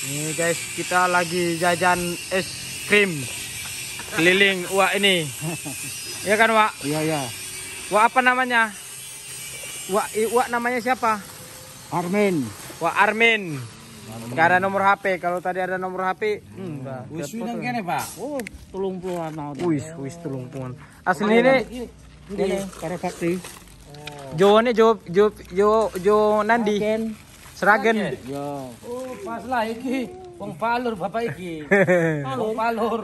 Ini guys, kita lagi jajan es krim keliling wah ini. Iya kan Wak? Iya ya. Wak apa namanya? Wak Wak namanya siapa? Armin. Wak Armin. Gak ada nomor HP. Kalau tadi ada nomor HP, hmm, Wis winang kene, Pak. Oh, tulung puluhan. Wis, wis oh. tulung puluhan. Asli ini ini karena bakti. Oh. Jo Jo Jo Jo Nandi. Seragen. Yo. Oh, pas lah iki. Wong palur bapak iki. Palur. Palur.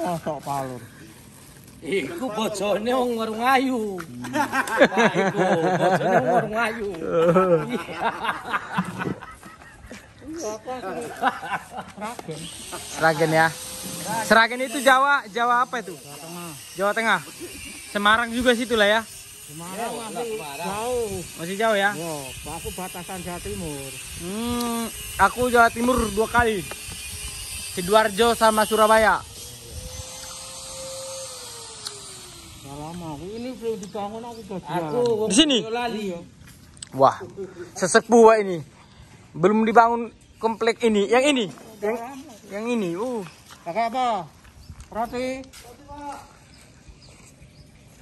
Wah, tok palur. Iku bojone wong warung ayu. Wah, iku bojone wong warung ayu. Seragen ya. Seragen itu Jawa, Jawa apa itu? Jawa Tengah. Jawa Tengah. Semarang juga situ lah ya. Semarang masih jauh. Masih jauh ya? Wow, aku batasan Jawa Timur. Hmm, aku Jawa Timur dua kali. Sidoarjo sama Surabaya. Gak lama, aku ini belum dibangun aku di sini. Wah, sesepuh wah ini. Belum dibangun komplek ini, yang ini, yang, yang ini. Uh. Kakak apa? Roti.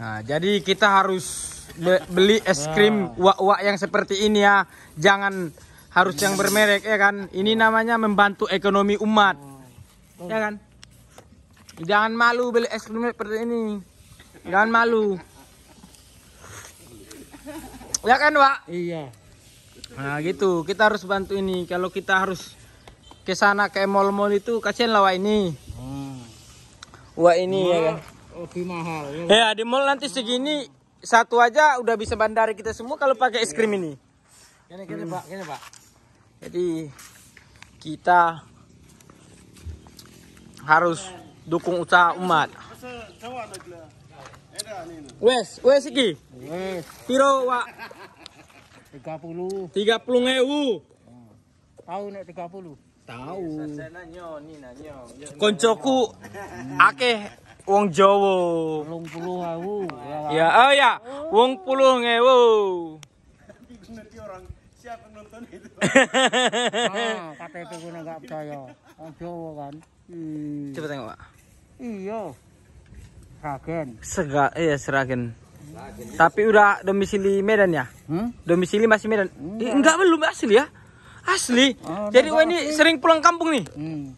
Nah, jadi kita harus be beli es nah. krim wak-wak yang seperti ini ya. Jangan harus yang bermerek ya kan. Ini namanya membantu ekonomi umat. Ya kan? Jangan malu beli es krim seperti ini. Jangan malu. Ya kan, Wak? Iya. Nah, gitu. Kita harus bantu ini. Kalau kita harus ke sana ke mall-mall itu kasihan lah Wak ini. Hmm. Wah ini ya kan lebih mahal. Ya, ya di mall nanti segini satu aja udah bisa bandari kita semua kalau pakai es krim ini. Gini, gini, hmm. Pak, gini, Pak. Jadi kita harus dukung usaha umat. Wes, wes iki. Wes. Piro, Pak? 30. 30 ewu. Tahu nek 30. Tahu. Koncoku akeh Wong Jawa. 30.000. Ya, oh ya, wong puluh bener ki orang siapa nonton itu. ah, KTP gue nggak percaya. Wong Jawa kan. Hmm. Coba tengok, Pak. Iya. Seragen. Sega, iya Seragen. Tapi udah domisili Medan ya? Hmm? Domisili masih Medan? Enggak, eh, enggak belum asli ya? Asli. Oh, Jadi gue ini sering pulang kampung nih. Hmm.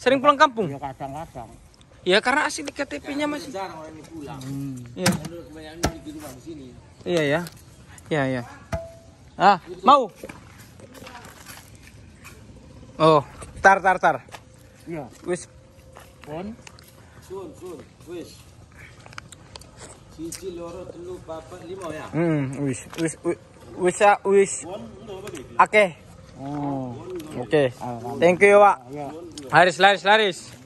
Sering pulang kampung? Iya kadang-kadang. Ya karena asli KTP-nya masih jarang orang ini pulang. Hmm. Ya. Kebanyakan di rumah di sini. Iya ya. Iya ya. Ah, mau. Oh, tar tar tar. Iya. Wis. Pon. Sun sun. Wis. Cici loro telu papat lima ya. Hmm, wis wis wis wis. Ya, Oke. Okay. Oh. Oke. Okay. Thank you, Pak. Iya. Laris laris laris.